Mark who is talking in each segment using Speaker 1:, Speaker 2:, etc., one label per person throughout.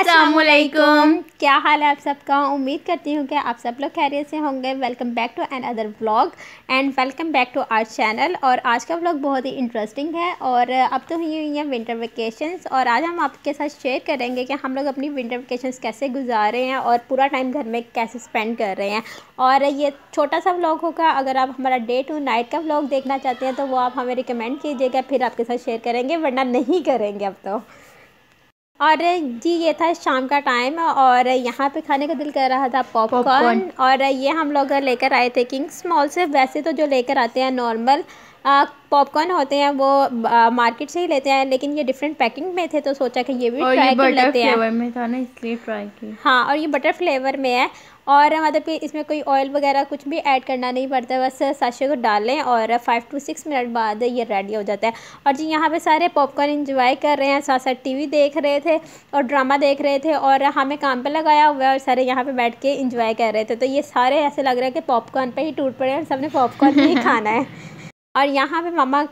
Speaker 1: असलकुम क्या हाल है आप सबका उम्मीद करती हूँ कि आप सब लोग खैरियत से होंगे welcome back to another blog and welcome back to our channel और आज का ब्लॉग बहुत ही इंटरेस्टिंग है और अब तो हुई हुई हैं विंटर वेकेशंस और आज हम आपके साथ शेयर करेंगे कि हम लोग अपनी विंटर वेकेशंस कैसे गुजार रहे हैं और पूरा टाइम घर में कैसे स्पेंड कर रहे हैं और ये छोटा सा ब्लॉग होगा अगर आप हमारा डे टू नाइट का ब्लॉग देखना चाहते हैं तो वो आप हमें रिकमेंड कीजिएगा फिर आपके साथ शेयर करेंगे वरना नहीं करेंगे अब तो और जी ये था शाम का टाइम और यहाँ पे खाने का दिल कर रहा था पॉपकॉर्न और ये हम लोग लेकर आए थे किंग्स मॉल से वैसे तो जो लेकर आते हैं नॉर्मल पॉपकॉर्न होते हैं वो आ, मार्केट से ही लेते हैं लेकिन ये डिफरेंट पैकिंग में थे तो सोचा कि ये भी ट्राई कर लेते हैं में था ना इसलिए ट्राई की हाँ और ये बटर फ्लेवर में है और मतलब कि इसमें कोई ऑयल वगैरह कुछ भी ऐड करना नहीं पड़ता बस साशे को डालें और फाइव टू सिक्स मिनट बाद ये रेडी हो जाता है और जी यहाँ पे सारे पॉपकॉर्न इंजॉय कर रहे हैं साथ साथ वी देख रहे थे और ड्रामा देख रहे थे और हमें काम पे लगाया हुआ है और सारे यहाँ पे बैठ के इंजॉय कर रहे थे तो ये सारे ऐसे लग रहा है कि पॉपकॉर्न पर ही टूट पड़े और सबने पॉपकॉर्न ही खाना है और यहाँ पे मामा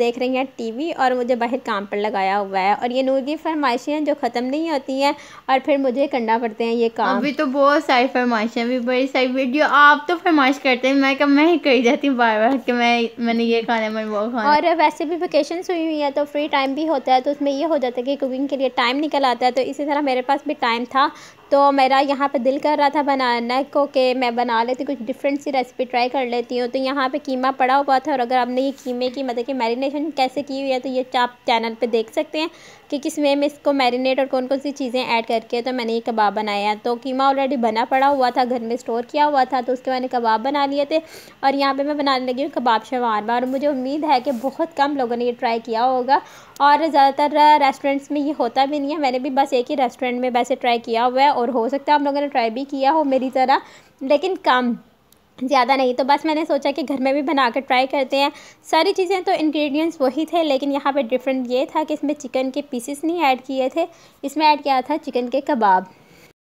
Speaker 1: देख रही हैं टीवी और मुझे बाहर काम पर लगाया हुआ है और ये नूर की फरमाइशें हैं जो ख़त्म नहीं होती हैं और फिर मुझे करना पड़ते हैं ये काम अभी तो बहुत सारी फरमाइशें भी बड़ी सारी वीडियो आप तो फरमाइश करते हैं मैं कब मैं ही करी जाती हूँ बार बार कि मैं मैंने ये खाना मैं वो खाना और वैसे भी वेकेशन हुई हुई है तो फ्री टाइम भी होता है तो उसमें ये हो जाता है कि कुकिंग के लिए टाइम निकल आता है तो इसी तरह मेरे पास भी टाइम था तो मेरा यहाँ पे दिल कर रहा था बनाना को कि मैं बना लेती कुछ डिफरेंट सी रेसिपी ट्राई कर लेती हूँ तो यहाँ पे कीमा पड़ा हुआ था और अगर आपने ये कीमे की मतलब कि मैरिनेशन कैसे की हुई है तो ये आप चैनल पे देख सकते हैं कि किस वे में इसको मैरिनेट और कौन कौन सी चीज़ें ऐड करके तो मैंने ये कबाब बनाया तो कीमा ऑलरेडी बना पड़ा हुआ था घर में स्टोर किया हुआ था तो उसके मैंने कबाब बना लिए थे और यहाँ पर मैं बनाने लगी हूँ कबाब शवारमा और मुझे उम्मीद है कि बहुत कम लोगों ने ये ट्राई किया होगा और ज़्यादातर रेस्टोरेंट्स में ये होता भी नहीं है मैंने भी बस एक ही रेस्टोरेंट में वैसे ट्राई किया हुआ है और हो सकता है आप लोगों ने ट्राई भी किया हो मेरी तरह लेकिन कम ज़्यादा नहीं तो बस मैंने सोचा कि घर में भी बना कर ट्राई करते हैं सारी चीज़ें तो इंग्रेडिएंट्स वही थे लेकिन यहाँ पे डिफरेंट ये था कि इसमें चिकन के पीसेस नहीं ऐड किए थे इसमें ऐड किया था चिकन के कबाब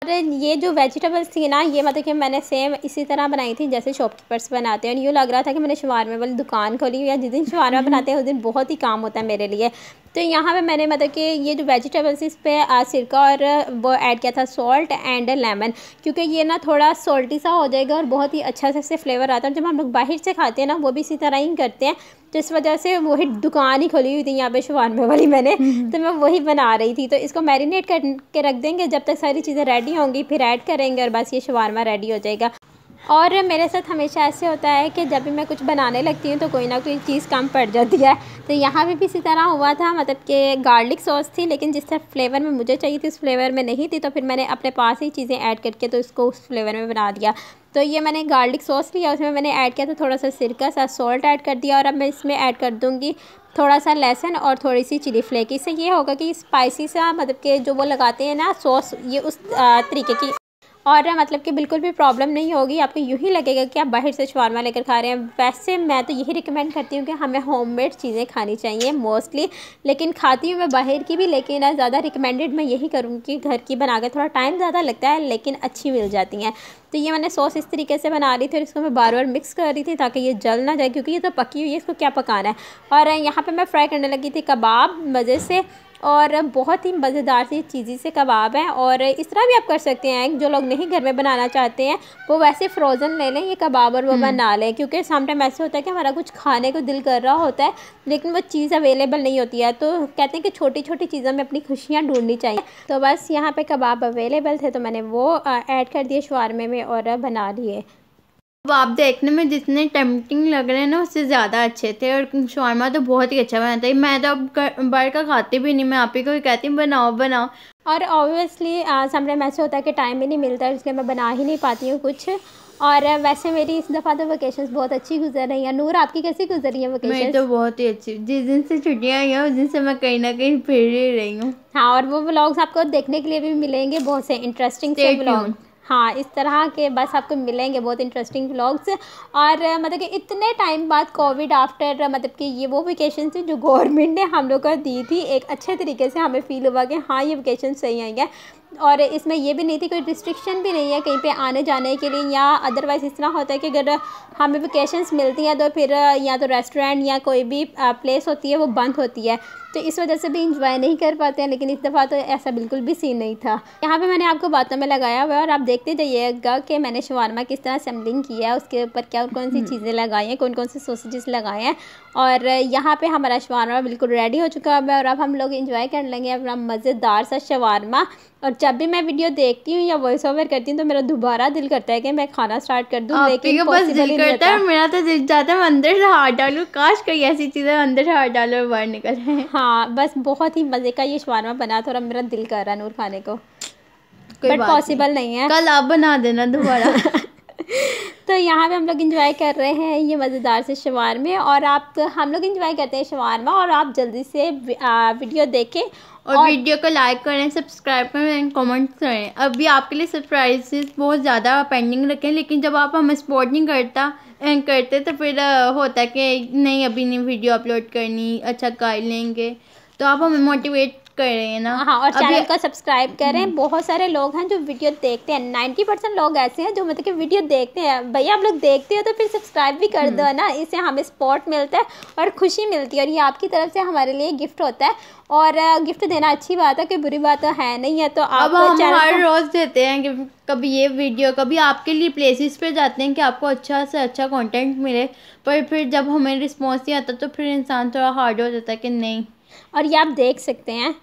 Speaker 1: और ये जो वेजिटेबल्स थी ना ये मतलब कि मैंने सेम इसी तरह बनाई थी जैसे शॉपकीपर्स बनाते हैं यूँ लग रहा था कि मैंने शुमार में वाली दुकान खोली या जिस दिन शुमार हम्म। में बनाते हैं उस दिन बहुत ही काम होता है मेरे लिए तो यहाँ पे मैंने मतलब कि ये जो वेजिटेबल्स इस पर सिरका और वो ऐड किया था सॉल्ट एंड लेमन क्योंकि ये ना थोड़ा सॉल्टी सा हो जाएगा और बहुत ही अच्छा से इससे फ्लेवर आता है जब हम लोग बाहर से खाते हैं ना वो भी इसी तरह ही करते हैं तो इस वजह से वही दुकान ही खुली हुई थी यहाँ पे शुवानवे वाली मैंने हम्म, हम्म। तो मैं वही बना रही थी तो इसको मैरिनेट करके रख देंगे जब तक सारी चीज़ें रेडी होंगी फिर ऐड करेंगे और बस ये शवारमा रेडी हो जाएगा और मेरे साथ हमेशा ऐसे होता है कि जब भी मैं कुछ बनाने लगती हूँ तो कोई ना कोई चीज़ कम पड़ जाती है तो यहाँ भी इसी तरह हुआ था मतलब कि गार्लिक सॉस थी लेकिन जिस तरह फ्लेवर में मुझे चाहिए थी उस फ्लेवर में नहीं थी तो फिर मैंने अपने पास ही चीज़ें ऐड करके तो इसको उस फ्लेवर में बना दिया तो ये मैंने गार्लिक सॉस लिया उसमें मैंने ऐड किया था थोड़ा सा सिरका सा सॉल्ट ऐड कर दिया और अब मैं इसमें ऐड कर दूँगी थोड़ा सा लहसुन और थोड़ी सी चिली फ्लेक इससे ये होगा कि स्पाइसी सा मतलब कि जो वो लगाते हैं ना सॉस ये उस तरीके की और मतलब कि बिल्कुल भी प्रॉब्लम नहीं होगी आपको यूँ ही लगेगा कि आप बाहर से शवरमा लेकर खा रहे हैं वैसे मैं तो यही रिकमेंड करती हूँ कि हमें होममेड चीज़ें खानी चाहिए मोस्टली लेकिन खाती हूँ मैं बाहर की भी लेकिन ज़्यादा रिकमेंडेड मैं यही करूँगी घर की बना कर थोड़ा टाइम ज़्यादा लगता है लेकिन अच्छी मिल जाती हैं तो ये मैंने सॉस इस तरीके से बना रही थी और इसको मैं बार बार मिक्स कर रही थी ताकि ये जल ना जाए क्योंकि ये तो पकी हुई है इसको क्या पकाना है और यहाँ पर मैं फ्राई करने लगी थी कबाब मज़े से और बहुत ही मज़ेदार सी चीज़ी से कबाब हैं और इस तरह भी आप कर सकते हैं जो लोग नहीं घर में बनाना चाहते हैं वो वैसे फ़्रोज़न ले लें ये कबाब और वो हम्म। बना लें क्योंकि समटाइम ऐसे होता है कि हमारा कुछ खाने को दिल कर रहा होता है लेकिन वो चीज़ अवेलेबल नहीं होती है तो कहते हैं कि छोटी छोटी चीज़ों में अपनी खुशियाँ ढूंढनी चाहिए तो बस यहाँ पर कबाब अवेलेबल थे तो मैंने वो ऐड कर दिए शवारमे में और बना लिए वो आप देखने में जितने टेम्पटिंग लग रहे हैं ना उससे ज़्यादा अच्छे थे और शौरमा तो बहुत ही अच्छा बनाता है मैं तो अब बाहर का खाती भी नहीं मैं आप ही को कहती हूँ बनाओ बनाओ और ऑब्वियसली समटाइम ऐसे होता है कि टाइम भी नहीं मिलता इसलिए मैं बना ही नहीं पाती हूँ कुछ और वैसे मेरी इस दफ़ा तो वेकेशन बहुत अच्छी गुजर रही है नूर आपकी कैसी गुजर रही है वेकेशन मेरी तो बहुत ही अच्छी जिस दिन से छुट्टियाँ आई हैं उस दिन से मैं कहीं ना कहीं फिर ही रही हूँ हाँ और वो ब्लॉग्स आपको देखने के लिए भी मिलेंगे बहुत से इंटरेस्टिंग से ब्लॉग हाँ इस तरह के बस आपको मिलेंगे बहुत इंटरेस्टिंग व्लॉग्स और मतलब कि इतने टाइम बाद कोविड आफ्टर मतलब कि ये वो वेकेशन थी जो गवर्नमेंट ने हम लोग को दी थी एक अच्छे तरीके से हमें फील हुआ कि हाँ ये वेकेशन सही आई है और इसमें ये भी नहीं थी कोई रिस्ट्रिक्शन भी नहीं है कहीं पे आने जाने के लिए या अदरवाइज़ इतना होता है कि अगर हमें वेकेशंस मिलती हैं तो फिर या तो रेस्टोरेंट या कोई भी प्लेस होती है वो बंद होती है तो इस वजह से भी इंजॉय नहीं कर पाते हैं लेकिन इस दफ़ा तो ऐसा बिल्कुल भी सीन नहीं था यहाँ पे मैंने आपको बातों में लगाया हुआ है और आप देखते जाइएगा कि मैंने शवारमा किस तरह असम्बलिंग किया है उसके ऊपर क्या कौन सी हम्म। चीज़ें लगाई हैं कौन कौन से सोसेजेस लगाए हैं और यहाँ पे हमारा शवारमा बिल्कुल रेडी हो चुका है और अब हम लोग इंजॉय कर लेंगे अपना मज़ेदार सा शवारमा और जब भी मैं वीडियो देखती हूँ या वॉइस ओवर करती हूँ तो मेरा दोबारा दिल करता है कि मैं खाना स्टार्ट कर दूँ लेकिन बस दिल करता है मेरा तो दिल जाता है अंदर से हाथ डालू काश कोई ऐसी चीज़ें अंदर से हाथ डालो और बाहर निकल रहे हाँ बस बहुत ही मज़े का ये शवारमा बना था और मेरा दिल कर रहा है नूर खाने को बट पॉसिबल नहीं है कल आप बना देना दोबारा तो यहाँ पे हम लोग इंजॉय कर रहे हैं ये मज़ेदार से में और आप हम लोग इंजॉय करते हैं शवारमा और आप जल्दी से वीडियो देखें और, और वीडियो को लाइक करें सब्सक्राइब करें एंड कमेंट करें अभी आपके लिए सरप्राइजेस बहुत ज़्यादा पेंडिंग रखें लेकिन जब आप हम सपोर्ट नहीं करता करते तो फिर होता है कि नहीं अभी नहीं वीडियो अपलोड करनी अच्छा कर लेंगे तो आप हमें मोटिवेट करें ना हाँ और चैनल को सब्सक्राइब करें बहुत सारे लोग हैं जो वीडियो देखते हैं नाइन्टी परसेंट लोग ऐसे हैं जो मतलब कि वीडियो देखते हैं भैया आप लोग देखते हो तो फिर सब्सक्राइब भी कर दो हम्म। ना इससे हमें सपोर्ट मिलता है और खुशी मिलती है और ये आपकी तरफ से हमारे लिए गिफ्ट होता है और गिफ्ट देना अच्छी बात है कोई बुरी बात तो है नहीं है तो आप हम हर रोज़ देते हैं कि कभी ये वीडियो कभी आपके लिए प्लेसेस पे जाते हैं कि आपको अच्छा से अच्छा कंटेंट मिले पर फिर जब हमें रिस्पॉन्स नहीं आता तो फिर इंसान थोड़ा हार्ड हो जाता है कि नहीं और ये आप देख सकते हैं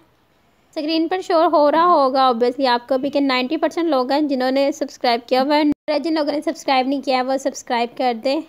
Speaker 1: स्क्रीन पर शोर हो रहा होगा ऑब्वियसली आपको भी कि नाइन्टी परसेंट लोग हैं जिन्होंने सब्सक्राइब किया हुआ है जिन लोगों ने सब्सक्राइब नहीं किया वो सब्सक्राइब कर दें